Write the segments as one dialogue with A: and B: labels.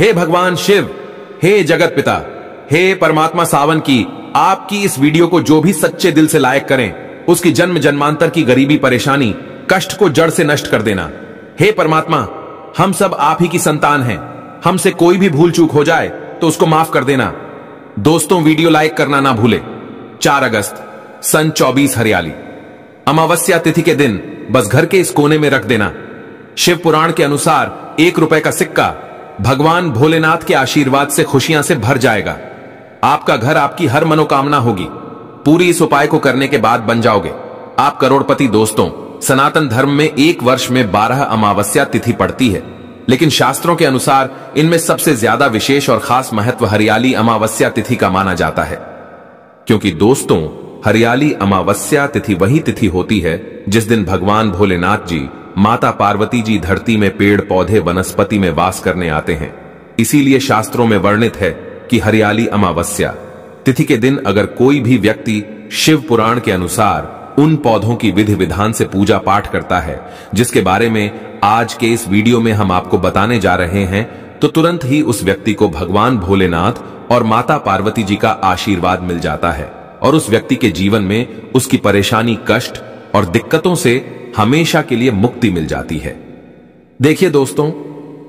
A: हे भगवान शिव हे जगत पिता हे परमात्मा सावन की आपकी इस वीडियो को जो भी सच्चे दिल से लायक करें उसकी जन्म जन्मांतर की गरीबी परेशानी कष्ट को जड़ से नष्ट कर देना हे परमात्मा हम सब आप ही की संतान हैं हमसे कोई भी भूल चूक हो जाए तो उसको माफ कर देना दोस्तों वीडियो लाइक करना ना भूले चार अगस्त सन चौबीस हरियाली अमावस्या तिथि के दिन बस घर के इस कोने में रख देना शिव पुराण के अनुसार एक रुपए का सिक्का भगवान भोलेनाथ के आशीर्वाद से खुशियां से भर जाएगा आपका घर आपकी हर मनोकामना होगी पूरी इस उपाय को करने के बाद बन जाओगे आप करोड़पति दोस्तों सनातन धर्म में एक वर्ष में बारह अमावस्या तिथि पड़ती है लेकिन शास्त्रों के अनुसार इनमें सबसे ज्यादा विशेष और खास महत्व हरियाली अमावस्या तिथि का माना जाता है क्योंकि दोस्तों हरियाली अमावस्या तिथि वही तिथि होती है जिस दिन भगवान भोलेनाथ जी माता पार्वती जी धरती में पेड़ पौधे वनस्पति में वास करने आते हैं इसीलिए शास्त्रों में वर्णित है कि हरियाली अमावस्या तिथि के दिन अगर कोई भी व्यक्ति शिव पुराण के अनुसार उन पौधों की विधि विधान से पूजा पाठ करता है जिसके बारे में आज के इस वीडियो में हम आपको बताने जा रहे हैं तो तुरंत ही उस व्यक्ति को भगवान भोलेनाथ और माता पार्वती जी का आशीर्वाद मिल जाता है और उस व्यक्ति के जीवन में उसकी परेशानी कष्ट और दिक्कतों से हमेशा के लिए मुक्ति मिल जाती है देखिए दोस्तों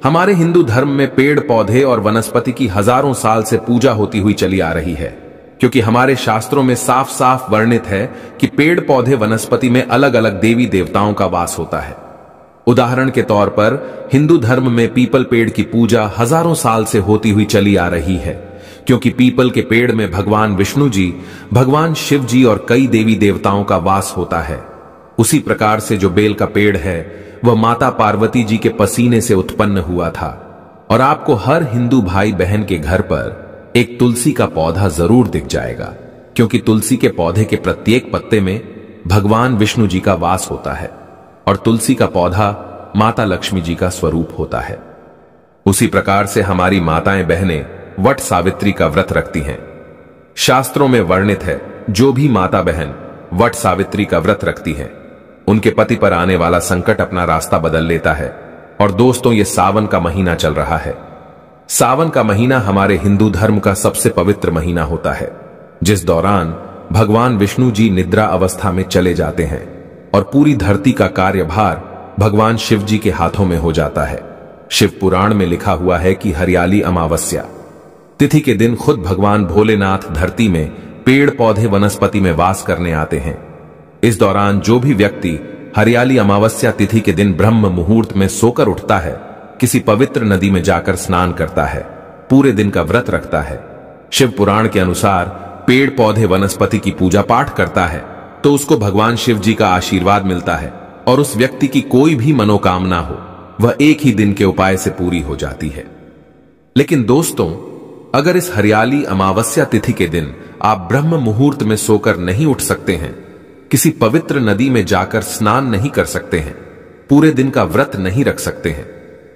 A: हमारे हिंदू धर्म में पेड़ पौधे और वनस्पति की हजारों साल से पूजा होती हुई चली आ रही है क्योंकि हमारे शास्त्रों में साफ साफ वर्णित है कि पेड़ पौधे वनस्पति में अलग अलग देवी देवताओं का वास होता है उदाहरण के तौर पर हिंदू धर्म में पीपल पेड़ की पूजा हजारों साल से होती हुई चली आ रही है क्योंकि पीपल के पेड़ में भगवान विष्णु जी भगवान शिव जी और कई देवी देवताओं का वास होता है उसी प्रकार से जो बेल का पेड़ है वह माता पार्वती जी के पसीने से उत्पन्न हुआ था और आपको हर हिंदू भाई बहन के घर पर एक तुलसी का पौधा जरूर दिख जाएगा क्योंकि तुलसी के पौधे के प्रत्येक पत्ते में भगवान विष्णु जी का वास होता है और तुलसी का पौधा माता लक्ष्मी जी का स्वरूप होता है उसी प्रकार से हमारी माताएं बहने वट सावित्री का व्रत रखती हैं शास्त्रों में वर्णित है जो भी माता बहन वट सावित्री का व्रत रखती हैं उनके पति पर आने वाला संकट अपना रास्ता बदल लेता है और दोस्तों ये सावन का महीना चल रहा है सावन का महीना हमारे हिंदू धर्म का सबसे पवित्र महीना होता है जिस दौरान भगवान विष्णु जी निद्रा अवस्था में चले जाते हैं और पूरी धरती का कार्यभार भगवान शिव जी के हाथों में हो जाता है शिव पुराण में लिखा हुआ है कि हरियाली अमावस्या तिथि के दिन खुद भगवान भोलेनाथ धरती में पेड़ पौधे वनस्पति में वास करने आते हैं इस दौरान जो भी व्यक्ति हरियाली अमावस्या तिथि के दिन ब्रह्म मुहूर्त में सोकर उठता है किसी पवित्र नदी में जाकर स्नान करता है पूरे दिन का व्रत रखता है शिव पुराण के अनुसार पेड़ पौधे वनस्पति की पूजा पाठ करता है तो उसको भगवान शिव जी का आशीर्वाद मिलता है और उस व्यक्ति की कोई भी मनोकामना हो वह एक ही दिन के उपाय से पूरी हो जाती है लेकिन दोस्तों अगर इस हरियाली अमावस्या तिथि के दिन आप ब्रह्म मुहूर्त में सोकर नहीं उठ सकते हैं किसी पवित्र नदी में जाकर स्नान नहीं कर सकते हैं पूरे दिन का व्रत नहीं रख सकते हैं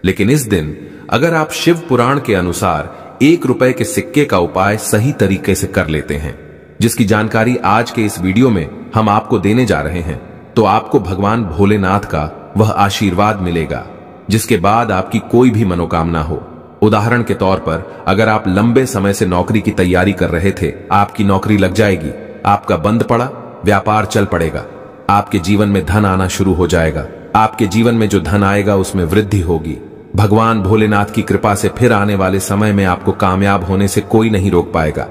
A: लेकिन इस दिन अगर आप शिव पुराण के अनुसार एक रुपए के सिक्के का उपाय सही तरीके से कर लेते हैं जिसकी जानकारी आज के इस वीडियो में हम आपको देने जा रहे हैं तो आपको भगवान भोलेनाथ का वह आशीर्वाद मिलेगा जिसके बाद आपकी कोई भी मनोकामना हो उदाहरण के तौर पर अगर आप लंबे समय से नौकरी की तैयारी कर रहे थे आपकी नौकरी लग जाएगी आपका बंद पड़ा व्यापार चल पड़ेगा आपके जीवन में धन आना शुरू हो जाएगा आपके जीवन में जो धन आएगा उसमें वृद्धि होगी भगवान भोलेनाथ की कृपा से फिर आने वाले समय में आपको कामयाब होने से कोई नहीं रोक पाएगा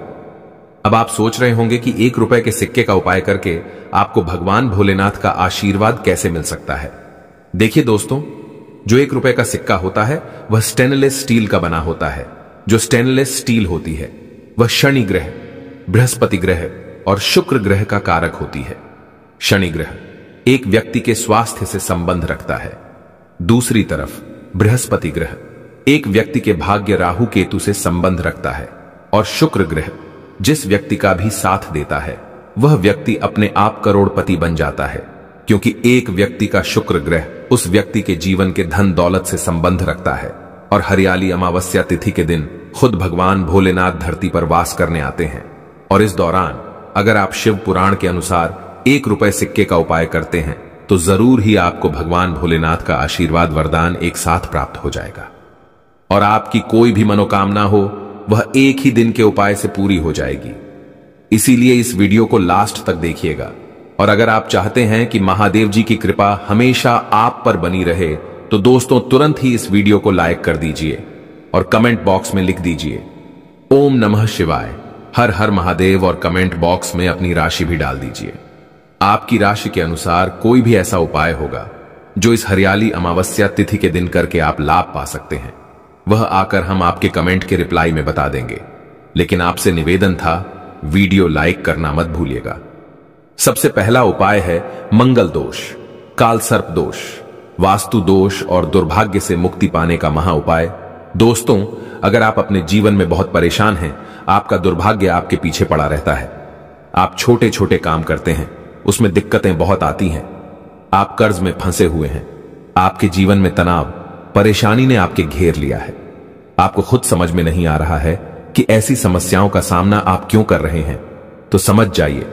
A: अब आप सोच रहे होंगे कि एक रुपए के सिक्के का उपाय करके आपको भगवान भोलेनाथ का आशीर्वाद कैसे मिल सकता है देखिए दोस्तों जो एक रुपए का सिक्का होता है वह स्टेनलेस स्टील का बना होता है जो स्टेनलेस स्टील होती है वह शनि ग्रह बृहस्पति ग्रह और शुक्र ग्रह का कारक होती है शनि ग्रह एक व्यक्ति के स्वास्थ्य से संबंध रखता है दूसरी तरफ बृहस्पति ग्रह एक व्यक्ति के भाग्य राहु केतु से संबंध रखता है और शुक्र ग्रह जिस व्यक्ति का भी साथ देता है वह व्यक्ति अपने आप करोड़पति बन जाता है क्योंकि एक व्यक्ति का शुक्र ग्रह उस व्यक्ति के जीवन के धन दौलत से संबंध रखता है और हरियाली अमावस्या तिथि के दिन खुद भगवान भोलेनाथ धरती पर वास करने आते हैं और इस दौरान अगर आप शिव पुराण के अनुसार एक रुपए सिक्के का उपाय करते हैं तो जरूर ही आपको भगवान भोलेनाथ का आशीर्वाद वरदान एक साथ प्राप्त हो जाएगा और आपकी कोई भी मनोकामना हो वह एक ही दिन के उपाय से पूरी हो जाएगी इसीलिए इस वीडियो को लास्ट तक देखिएगा और अगर आप चाहते हैं कि महादेव जी की कृपा हमेशा आप पर बनी रहे तो दोस्तों तुरंत ही इस वीडियो को लाइक कर दीजिए और कमेंट बॉक्स में लिख दीजिए ओम नमः शिवाय हर हर महादेव और कमेंट बॉक्स में अपनी राशि भी डाल दीजिए आपकी राशि के अनुसार कोई भी ऐसा उपाय होगा जो इस हरियाली अमावस्या तिथि के दिन करके आप लाभ पा सकते हैं वह आकर हम आपके कमेंट के रिप्लाई में बता देंगे लेकिन आपसे निवेदन था वीडियो लाइक करना मत भूलिएगा सबसे पहला उपाय है मंगल दोष काल सर्प दोष वास्तु दोष और दुर्भाग्य से मुक्ति पाने का महा उपाय दोस्तों अगर आप अपने जीवन में बहुत परेशान हैं आपका दुर्भाग्य आपके पीछे पड़ा रहता है आप छोटे छोटे काम करते हैं उसमें दिक्कतें बहुत आती हैं आप कर्ज में फंसे हुए हैं आपके जीवन में तनाव परेशानी ने आपके घेर लिया है आपको खुद समझ में नहीं आ रहा है कि ऐसी समस्याओं का सामना आप क्यों कर रहे हैं तो समझ जाइए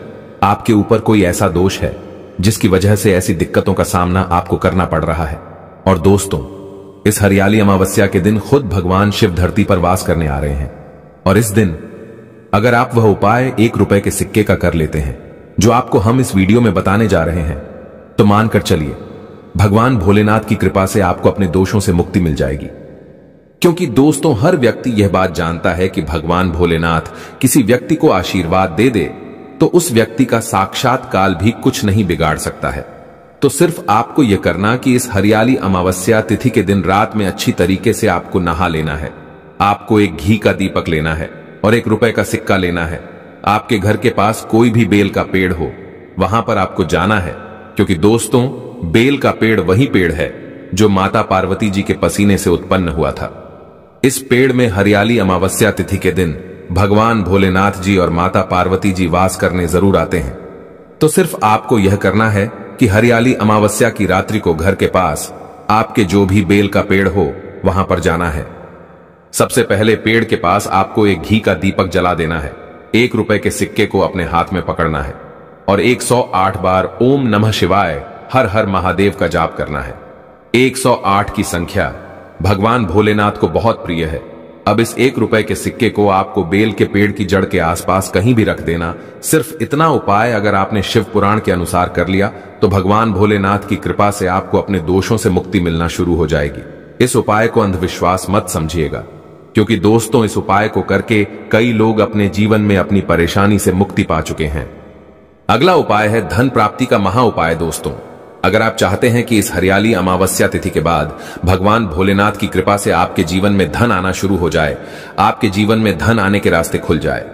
A: आपके ऊपर कोई ऐसा दोष है जिसकी वजह से ऐसी दिक्कतों का सामना आपको करना पड़ रहा है और दोस्तों इस हरियाली अमावस्या के दिन खुद भगवान शिव धरती पर वास करने आ रहे हैं और इस दिन अगर आप वह उपाय एक रुपए के सिक्के का कर लेते हैं जो आपको हम इस वीडियो में बताने जा रहे हैं तो मानकर चलिए भगवान भोलेनाथ की कृपा से आपको अपने दोषों से मुक्ति मिल जाएगी क्योंकि दोस्तों हर व्यक्ति यह बात जानता है कि भगवान भोलेनाथ किसी व्यक्ति को आशीर्वाद दे दे तो उस व्यक्ति का साक्षात काल भी कुछ नहीं बिगाड़ सकता है तो सिर्फ आपको यह करना कि इस हरियाली अमावस्या तिथि के दिन रात में अच्छी तरीके से आपको नहा लेना है आपको एक घी का दीपक लेना है और एक रुपए का सिक्का लेना है आपके घर के पास कोई भी बेल का पेड़ हो वहां पर आपको जाना है क्योंकि दोस्तों बेल का पेड़ वही पेड़ है जो माता पार्वती जी के पसीने से उत्पन्न हुआ था इस पेड़ में हरियाली अमावस्या तिथि के दिन भगवान भोलेनाथ जी और माता पार्वती जी वास करने जरूर आते हैं तो सिर्फ आपको यह करना है कि हरियाली अमावस्या की रात्रि को घर के पास आपके जो भी बेल का पेड़ हो वहां पर जाना है सबसे पहले पेड़ के पास आपको एक घी का दीपक जला देना है एक रुपए के सिक्के को अपने हाथ में पकड़ना है और 108 बार ओम नमः शिवाय हर हर महादेव का जाप करना है 108 की संख्या भगवान भोलेनाथ को बहुत प्रिय है अब इस एक रुपए के सिक्के को आपको बेल के पेड़ की जड़ के आसपास कहीं भी रख देना सिर्फ इतना उपाय अगर आपने शिव पुराण के अनुसार कर लिया तो भगवान भोलेनाथ की कृपा से आपको अपने दोषों से मुक्ति मिलना शुरू हो जाएगी इस उपाय को अंधविश्वास मत समझिएगा क्योंकि दोस्तों इस उपाय को करके कई लोग अपने जीवन में अपनी परेशानी से मुक्ति पा चुके हैं अगला उपाय है धन प्राप्ति का महा उपाय दोस्तों अगर आप चाहते हैं कि इस हरियाली अमावस्या तिथि के बाद भगवान भोलेनाथ की कृपा से आपके जीवन में धन आना शुरू हो जाए आपके जीवन में धन आने के रास्ते खुल जाए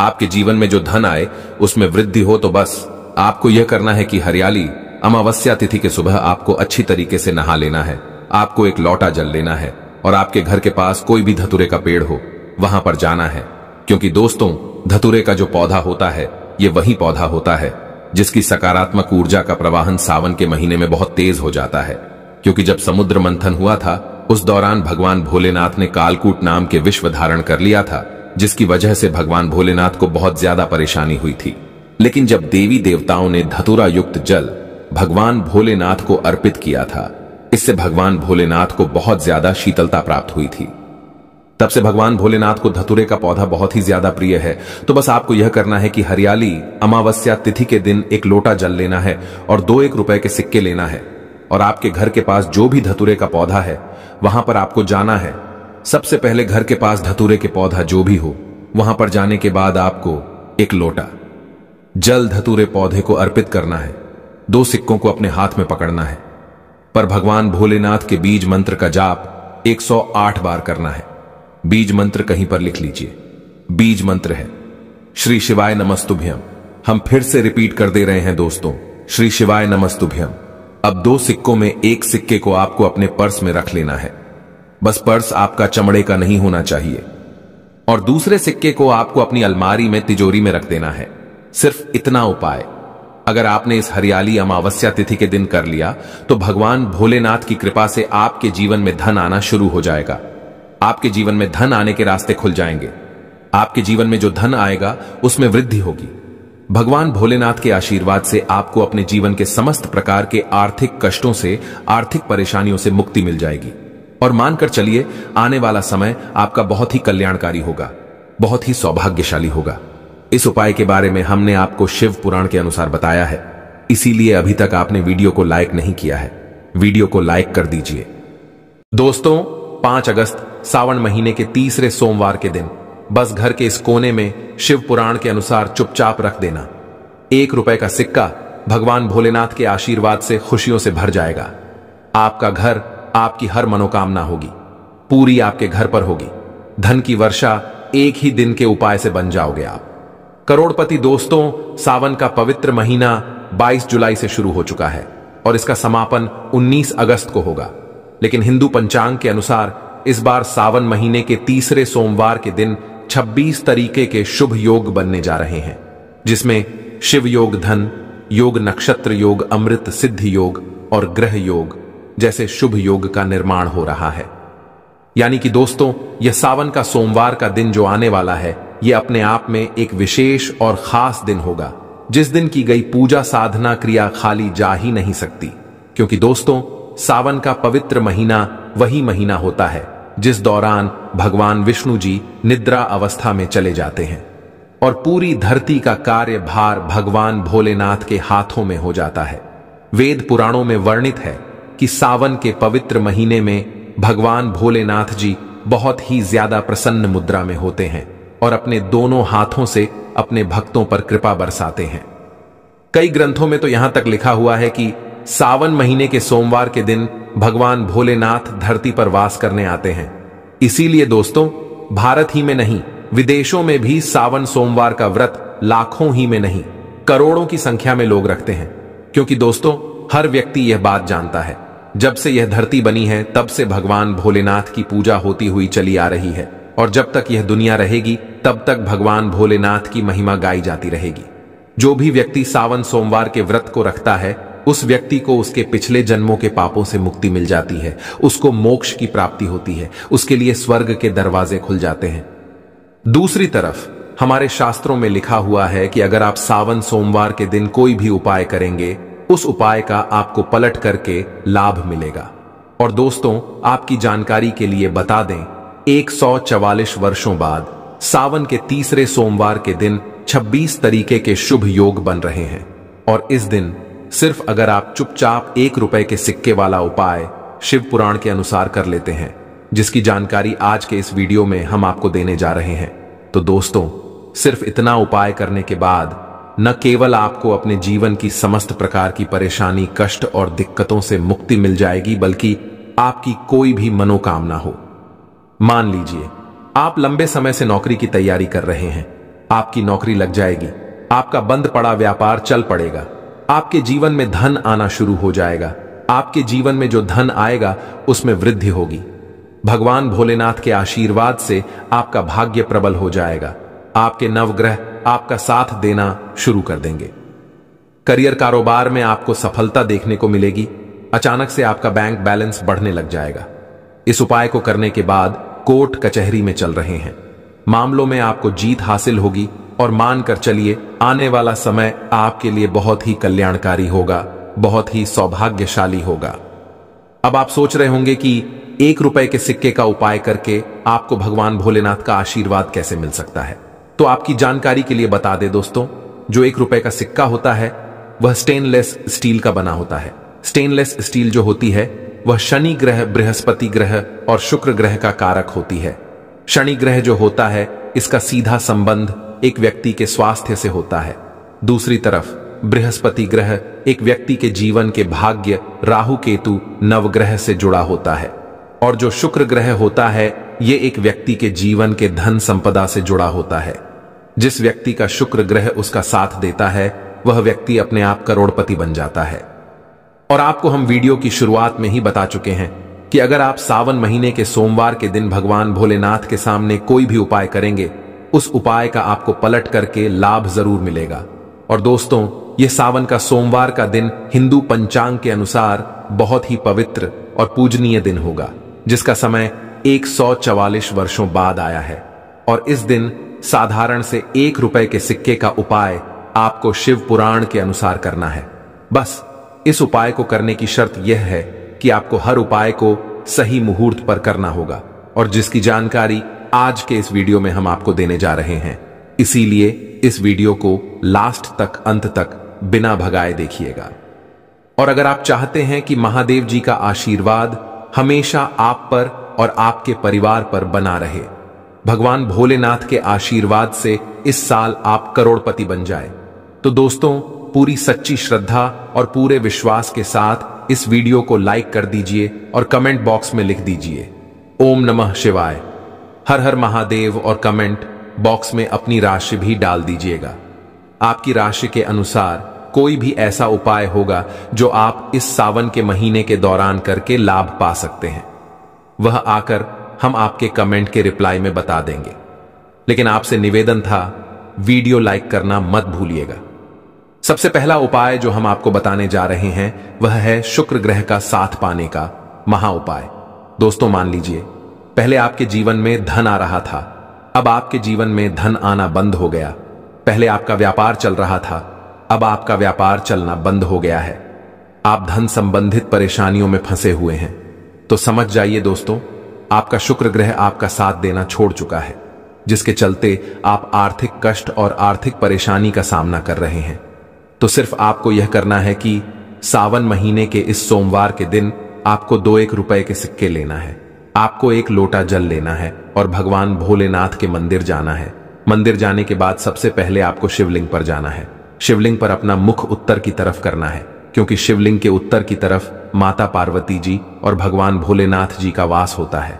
A: आपके जीवन में जो धन आए उसमें वृद्धि हो तो बस आपको यह करना है कि हरियाली अमावस्या तिथि के सुबह आपको अच्छी तरीके से नहा लेना है आपको एक लौटा जल लेना है और आपके घर के पास कोई भी धतुरे का पेड़ हो वहां पर जाना है क्योंकि दोस्तों धतुरे का जो पौधा होता है ये वही पौधा होता है जिसकी सकारात्मक ऊर्जा का प्रवाहन सावन के महीने में बहुत तेज हो जाता है क्योंकि जब समुद्र मंथन हुआ था उस दौरान भगवान भोलेनाथ ने कालकूट नाम के विश्व धारण कर लिया था जिसकी वजह से भगवान भोलेनाथ को बहुत ज्यादा परेशानी हुई थी लेकिन जब देवी देवताओं ने धतुरा युक्त जल भगवान भोलेनाथ को अर्पित किया था इससे भगवान भोलेनाथ को बहुत ज्यादा शीतलता प्राप्त हुई थी तब से भगवान भोलेनाथ को धतुरे का पौधा बहुत ही ज्यादा प्रिय है तो बस आपको यह करना है कि हरियाली अमावस्या तिथि के दिन एक लोटा जल लेना है और दो एक रुपए के सिक्के लेना है और आपके घर के पास जो भी धतुरे का पौधा है वहां पर आपको जाना है सबसे पहले घर के पास धतुरे के पौधा जो भी हो वहां पर जाने के बाद आपको एक लोटा जल धतुरे पौधे को अर्पित करना है दो सिक्कों को अपने हाथ में पकड़ना है पर भगवान भोलेनाथ के बीज मंत्र का जाप 108 बार करना है बीज मंत्र कहीं पर लिख लीजिए बीज मंत्र है श्री शिवाय नमस्तुभ्यम हम फिर से रिपीट कर दे रहे हैं दोस्तों श्री शिवाय नमस्तुभ्यम अब दो सिक्कों में एक सिक्के को आपको अपने पर्स में रख लेना है बस पर्स आपका चमड़े का नहीं होना चाहिए और दूसरे सिक्के को आपको अपनी अलमारी में तिजोरी में रख देना है सिर्फ इतना उपाय अगर आपने इस हरियाली अमावस्या तिथि के दिन कर लिया तो भगवान भोलेनाथ की कृपा से आपके जीवन में धन आना शुरू हो जाएगा आपके जीवन में धन आने के रास्ते खुल जाएंगे आपके जीवन में जो धन आएगा उसमें वृद्धि होगी भगवान भोलेनाथ के आशीर्वाद से आपको अपने जीवन के समस्त प्रकार के आर्थिक कष्टों से आर्थिक परेशानियों से मुक्ति मिल जाएगी और मानकर चलिए आने वाला समय आपका बहुत ही कल्याणकारी होगा बहुत ही सौभाग्यशाली होगा इस उपाय के बारे में हमने आपको शिव पुराण के अनुसार बताया है इसीलिए अभी तक आपने वीडियो को लाइक नहीं किया है वीडियो को लाइक कर दीजिए दोस्तों पांच अगस्त सावन महीने के तीसरे सोमवार के दिन बस घर के इस कोने में शिव पुराण के अनुसार चुपचाप रख देना एक रुपए का सिक्का भगवान भोलेनाथ के आशीर्वाद से खुशियों से भर जाएगा आपका घर आपकी हर मनोकामना होगी पूरी आपके घर पर होगी धन की वर्षा एक ही दिन के उपाय से बन जाओगे आप करोड़पति दोस्तों सावन का पवित्र महीना 22 जुलाई से शुरू हो चुका है और इसका समापन 19 अगस्त को होगा लेकिन हिंदू पंचांग के अनुसार इस बार सावन महीने के तीसरे सोमवार के दिन 26 तरीके के शुभ योग बनने जा रहे हैं जिसमें शिव योग धन योग नक्षत्र योग अमृत सिद्धि योग और ग्रह योग जैसे शुभ योग का निर्माण हो रहा है यानी कि दोस्तों यह सावन का सोमवार का दिन जो आने वाला है ये अपने आप में एक विशेष और खास दिन होगा जिस दिन की गई पूजा साधना क्रिया खाली जा ही नहीं सकती क्योंकि दोस्तों सावन का पवित्र महीना वही महीना होता है जिस दौरान भगवान विष्णु जी निद्रा अवस्था में चले जाते हैं और पूरी धरती का कार्य भार भगवान भोलेनाथ के हाथों में हो जाता है वेद पुराणों में वर्णित है कि सावन के पवित्र महीने में भगवान भोलेनाथ जी बहुत ही ज्यादा प्रसन्न मुद्रा में होते हैं और अपने दोनों हाथों से अपने भक्तों पर कृपा बरसाते हैं कई ग्रंथों में तो यहां तक लिखा हुआ है कि सावन महीने के सोमवार के दिन भगवान भोलेनाथ धरती पर वास करने आते हैं इसीलिए दोस्तों भारत ही में नहीं विदेशों में भी सावन सोमवार का व्रत लाखों ही में नहीं करोड़ों की संख्या में लोग रखते हैं क्योंकि दोस्तों हर व्यक्ति यह बात जानता है जब से यह धरती बनी है तब से भगवान भोलेनाथ की पूजा होती हुई चली आ रही है और जब तक यह दुनिया रहेगी तब तक भगवान भोलेनाथ की महिमा गाई जाती रहेगी जो भी व्यक्ति सावन सोमवार के व्रत को रखता है उस व्यक्ति को उसके पिछले जन्मों के पापों से मुक्ति मिल जाती है उसको मोक्ष की प्राप्ति होती है उसके लिए स्वर्ग के दरवाजे खुल जाते हैं दूसरी तरफ हमारे शास्त्रों में लिखा हुआ है कि अगर आप सावन सोमवार के दिन कोई भी उपाय करेंगे उस उपाय का आपको पलट करके लाभ मिलेगा और दोस्तों आपकी जानकारी के लिए बता दें 144 वर्षों बाद सावन के तीसरे सोमवार के दिन 26 तरीके के शुभ योग बन रहे हैं और इस दिन सिर्फ अगर आप चुपचाप एक रुपए के सिक्के वाला उपाय शिव पुराण के अनुसार कर लेते हैं जिसकी जानकारी आज के इस वीडियो में हम आपको देने जा रहे हैं तो दोस्तों सिर्फ इतना उपाय करने के बाद न केवल आपको अपने जीवन की समस्त प्रकार की परेशानी कष्ट और दिक्कतों से मुक्ति मिल जाएगी बल्कि आपकी कोई भी मनोकामना हो मान लीजिए आप लंबे समय से नौकरी की तैयारी कर रहे हैं आपकी नौकरी लग जाएगी आपका बंद पड़ा व्यापार चल पड़ेगा आपके जीवन में धन आना शुरू हो जाएगा आपके जीवन में जो धन आएगा उसमें वृद्धि होगी भगवान भोलेनाथ के आशीर्वाद से आपका भाग्य प्रबल हो जाएगा आपके नवग्रह आपका साथ देना शुरू कर देंगे करियर कारोबार में आपको सफलता देखने को मिलेगी अचानक से आपका बैंक बैलेंस बढ़ने लग जाएगा इस उपाय को करने के बाद कोर्ट कचहरी में चल रहे हैं मामलों में आपको जीत हासिल होगी और मानकर चलिए आने वाला समय आपके लिए बहुत ही कल्याणकारी होगा बहुत ही सौभाग्यशाली होगा अब आप सोच रहे होंगे कि एक रुपए के सिक्के का उपाय करके आपको भगवान भोलेनाथ का आशीर्वाद कैसे मिल सकता है तो आपकी जानकारी के लिए बता दे दोस्तों जो एक रुपए का सिक्का होता है वह स्टेनलेस स्टील का बना होता है स्टेनलेस स्टील जो होती है वह शनि ग्रह बृहस्पति ग्रह और शुक्र ग्रह का कारक होती है शनि ग्रह जो होता है इसका सीधा संबंध एक व्यक्ति के स्वास्थ्य से होता है दूसरी तरफ बृहस्पति ग्रह एक व्यक्ति के जीवन के भाग्य राहु केतु नवग्रह से जुड़ा होता है और जो शुक्र ग्रह होता है ये एक व्यक्ति के जीवन के धन संपदा से जुड़ा होता है जिस व्यक्ति का शुक्र ग्रह उसका साथ देता है वह व्यक्ति अपने आप करोड़पति बन जाता है और आपको हम वीडियो की शुरुआत में ही बता चुके हैं कि अगर आप सावन महीने के सोमवार के दिन भगवान भोलेनाथ के सामने कोई भी उपाय करेंगे उस उपाय का आपको पलट करके लाभ जरूर मिलेगा और दोस्तों ये सावन का सोमवार का दिन हिंदू पंचांग के अनुसार बहुत ही पवित्र और पूजनीय दिन होगा जिसका समय एक वर्षों बाद आया है और इस दिन साधारण से एक रुपए के सिक्के का उपाय आपको शिव पुराण के अनुसार करना है बस इस उपाय को करने की शर्त यह है कि आपको हर उपाय को सही मुहूर्त पर करना होगा और जिसकी जानकारी आज के इस वीडियो में हम आपको देने जा रहे हैं इसीलिए इस वीडियो को लास्ट तक अंत तक बिना भगाए देखिएगा और अगर आप चाहते हैं कि महादेव जी का आशीर्वाद हमेशा आप पर और आपके परिवार पर बना रहे भगवान भोलेनाथ के आशीर्वाद से इस साल आप करोड़पति बन जाए तो दोस्तों पूरी सच्ची श्रद्धा और पूरे विश्वास के साथ इस वीडियो को लाइक कर दीजिए और कमेंट बॉक्स में लिख दीजिए ओम नमः शिवाय हर हर महादेव और कमेंट बॉक्स में अपनी राशि भी डाल दीजिएगा आपकी राशि के अनुसार कोई भी ऐसा उपाय होगा जो आप इस सावन के महीने के दौरान करके लाभ पा सकते हैं वह आकर हम आपके कमेंट के रिप्लाई में बता देंगे लेकिन आपसे निवेदन था वीडियो लाइक करना मत भूलिएगा सबसे पहला उपाय जो हम आपको बताने जा रहे हैं वह है शुक्र ग्रह का साथ पाने का महा उपाय दोस्तों मान लीजिए पहले आपके जीवन में धन आ रहा था अब आपके जीवन में धन आना बंद हो गया पहले आपका व्यापार चल रहा था अब आपका व्यापार चलना बंद हो गया है आप धन संबंधित परेशानियों में फंसे हुए हैं तो समझ जाइए दोस्तों आपका शुक्र ग्रह आपका साथ देना छोड़ चुका है जिसके चलते आप आर्थिक कष्ट और आर्थिक परेशानी का सामना कर रहे हैं तो सिर्फ आपको यह करना है कि सावन महीने के इस सोमवार के दिन आपको दो एक रुपए के सिक्के लेना है आपको एक लोटा जल लेना है और भगवान भोलेनाथ के मंदिर जाना है मंदिर जाने के बाद सबसे पहले आपको शिवलिंग पर जाना है शिवलिंग पर अपना मुख उत्तर की तरफ करना है क्योंकि शिवलिंग के उत्तर की तरफ माता पार्वती जी और भगवान भोलेनाथ जी का वास होता है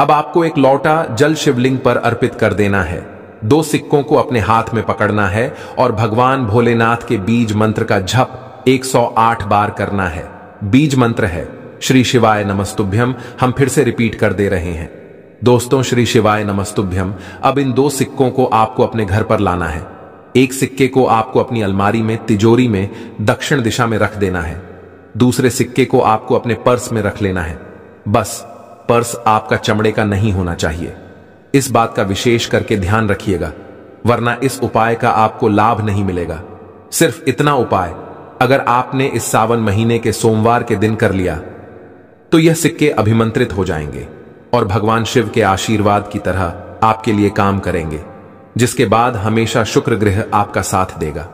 A: अब आपको एक लौटा जल शिवलिंग पर अर्पित कर देना है दो सिक्कों को अपने हाथ में पकड़ना है और भगवान भोलेनाथ के बीज मंत्र का झप 108 बार करना है बीज मंत्र है श्री शिवाय नमस्तुभ्यम हम फिर से रिपीट कर दे रहे हैं दोस्तों श्री शिवाय नमस्तुभ्यम अब इन दो सिक्कों को आपको अपने घर पर लाना है एक सिक्के को आपको अपनी अलमारी में तिजोरी में दक्षिण दिशा में रख देना है दूसरे सिक्के को आपको अपने पर्स में रख लेना है बस पर्स आपका चमड़े का नहीं होना चाहिए इस बात का विशेष करके ध्यान रखिएगा वरना इस उपाय का आपको लाभ नहीं मिलेगा सिर्फ इतना उपाय अगर आपने इस सावन महीने के सोमवार के दिन कर लिया तो यह सिक्के अभिमंत्रित हो जाएंगे और भगवान शिव के आशीर्वाद की तरह आपके लिए काम करेंगे जिसके बाद हमेशा शुक्र ग्रह आपका साथ देगा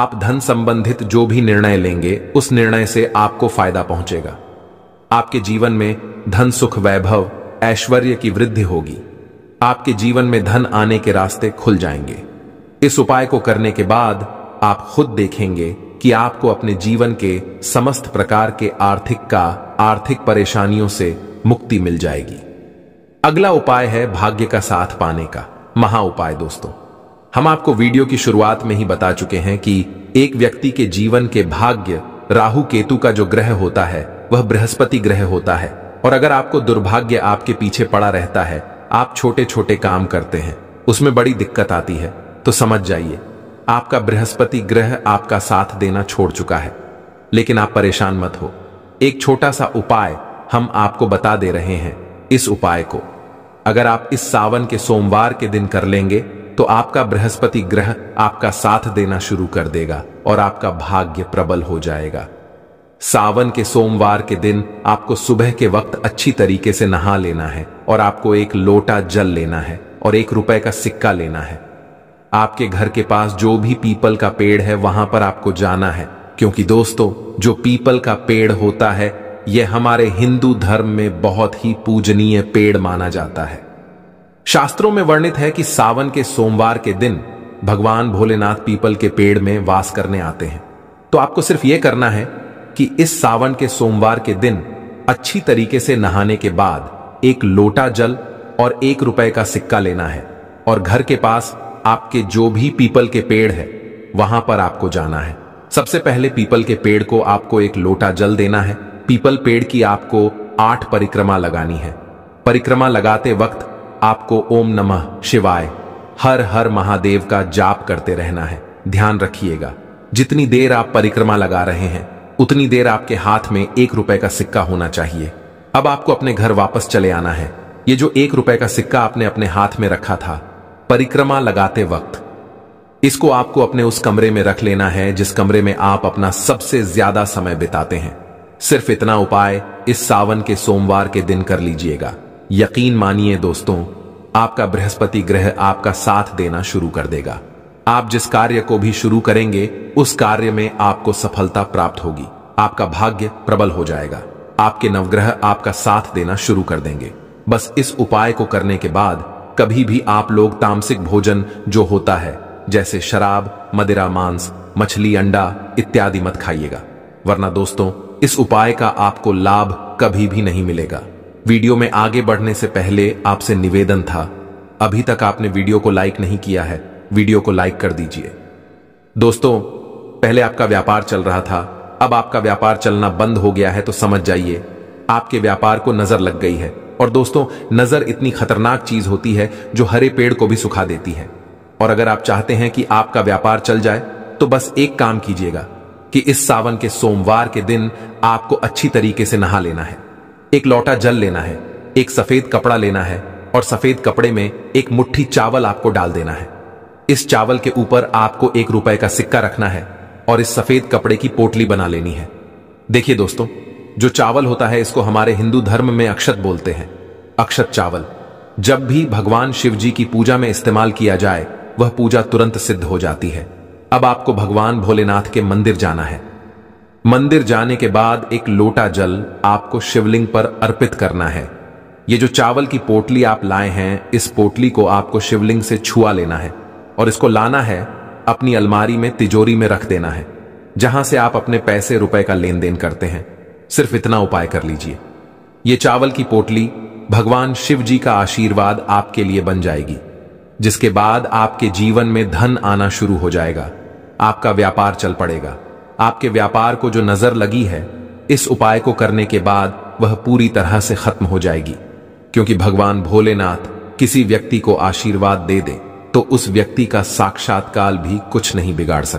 A: आप धन संबंधित जो भी निर्णय लेंगे उस निर्णय से आपको फायदा पहुंचेगा आपके जीवन में धन सुख वैभव ऐश्वर्य की वृद्धि होगी आपके जीवन में धन आने के रास्ते खुल जाएंगे इस उपाय को करने के बाद आप खुद देखेंगे कि आपको अपने जीवन के समस्त प्रकार के आर्थिक का आर्थिक परेशानियों से मुक्ति मिल जाएगी अगला उपाय है भाग्य का साथ पाने का महा उपाय दोस्तों हम आपको वीडियो की शुरुआत में ही बता चुके हैं कि एक व्यक्ति के जीवन के भाग्य राहु केतु का जो ग्रह होता है वह बृहस्पति ग्रह होता है और अगर आपको दुर्भाग्य आपके पीछे पड़ा रहता है आप छोटे छोटे काम करते हैं उसमें बड़ी दिक्कत आती है तो समझ जाइए आपका बृहस्पति ग्रह आपका साथ देना छोड़ चुका है लेकिन आप परेशान मत हो एक छोटा सा उपाय हम आपको बता दे रहे हैं इस उपाय को अगर आप इस सावन के सोमवार के दिन कर लेंगे तो आपका बृहस्पति ग्रह आपका साथ देना शुरू कर देगा और आपका भाग्य प्रबल हो जाएगा सावन के सोमवार के दिन आपको सुबह के वक्त अच्छी तरीके से नहा लेना है और आपको एक लोटा जल लेना है और एक रुपए का सिक्का लेना है आपके घर के पास जो भी पीपल का पेड़ है वहां पर आपको जाना है क्योंकि दोस्तों जो पीपल का पेड़ होता है यह हमारे हिंदू धर्म में बहुत ही पूजनीय पेड़ माना जाता है शास्त्रों में वर्णित है कि सावन के सोमवार के दिन भगवान भोलेनाथ पीपल के पेड़ में वास करने आते हैं तो आपको सिर्फ यह करना है कि इस सावन के सोमवार के दिन अच्छी तरीके से नहाने के बाद एक लोटा जल और एक रुपए का सिक्का लेना है और घर के पास आपके जो भी पीपल के पेड़ है वहां पर आपको जाना है सबसे पहले पीपल के पेड़ को आपको एक लोटा जल देना है पीपल पेड़ की आपको आठ परिक्रमा लगानी है परिक्रमा लगाते वक्त आपको ओम नमः शिवाय हर हर महादेव का जाप करते रहना है ध्यान रखिएगा जितनी देर आप परिक्रमा लगा रहे हैं उतनी देर आपके हाथ में एक रुपए का सिक्का होना चाहिए अब आपको अपने घर वापस चले आना है ये जो एक रुपए का सिक्का आपने अपने हाथ में रखा था परिक्रमा लगाते वक्त इसको आपको अपने उस कमरे में रख लेना है जिस कमरे में आप अपना सबसे ज्यादा समय बिताते हैं सिर्फ इतना उपाय इस सावन के सोमवार के दिन कर लीजिएगा यकीन मानिए दोस्तों आपका बृहस्पति ग्रह आपका साथ देना शुरू कर देगा आप जिस कार्य को भी शुरू करेंगे उस कार्य में आपको सफलता प्राप्त होगी आपका भाग्य प्रबल हो जाएगा आपके नवग्रह आपका साथ देना शुरू कर देंगे बस इस उपाय को करने के बाद कभी भी आप लोग तामसिक भोजन जो होता है जैसे शराब मदिरा मांस मछली अंडा इत्यादि मत खाइएगा वरना दोस्तों इस उपाय का आपको लाभ कभी भी नहीं मिलेगा वीडियो में आगे बढ़ने से पहले आपसे निवेदन था अभी तक आपने वीडियो को लाइक नहीं किया है वीडियो को लाइक कर दीजिए दोस्तों पहले आपका व्यापार चल रहा था अब आपका व्यापार चलना बंद हो गया है तो समझ जाइए आपके व्यापार को नजर लग गई है और दोस्तों नजर इतनी खतरनाक चीज होती है जो हरे पेड़ को भी सुखा देती है और अगर आप चाहते हैं कि आपका व्यापार चल जाए तो बस एक काम कीजिएगा कि इस सावन के सोमवार के दिन आपको अच्छी तरीके से नहा लेना है एक लौटा जल लेना है एक सफेद कपड़ा लेना है और सफेद कपड़े में एक मुट्ठी चावल आपको डाल देना है इस चावल के ऊपर आपको एक रुपए का सिक्का रखना है और इस सफेद कपड़े की पोटली बना लेनी है देखिए दोस्तों जो चावल होता है इसको हमारे हिंदू धर्म में अक्षत बोलते हैं अक्षत चावल जब भी भगवान शिव जी की पूजा में इस्तेमाल किया जाए वह पूजा तुरंत सिद्ध हो जाती है अब आपको भगवान भोलेनाथ के मंदिर जाना है मंदिर जाने के बाद एक लोटा जल आपको शिवलिंग पर अर्पित करना है ये जो चावल की पोटली आप लाए हैं इस पोटली को आपको शिवलिंग से छुआ लेना है और इसको लाना है अपनी अलमारी में तिजोरी में रख देना है जहां से आप अपने पैसे रुपए का लेन देन करते हैं सिर्फ इतना उपाय कर लीजिए यह चावल की पोटली भगवान शिव जी का आशीर्वाद आपके लिए बन जाएगी जिसके बाद आपके जीवन में धन आना शुरू हो जाएगा आपका व्यापार चल पड़ेगा आपके व्यापार को जो नजर लगी है इस उपाय को करने के बाद वह पूरी तरह से खत्म हो जाएगी क्योंकि भगवान भोलेनाथ किसी व्यक्ति को आशीर्वाद दे दे तो उस व्यक्ति का साक्षात्काल भी कुछ नहीं बिगाड़ सकता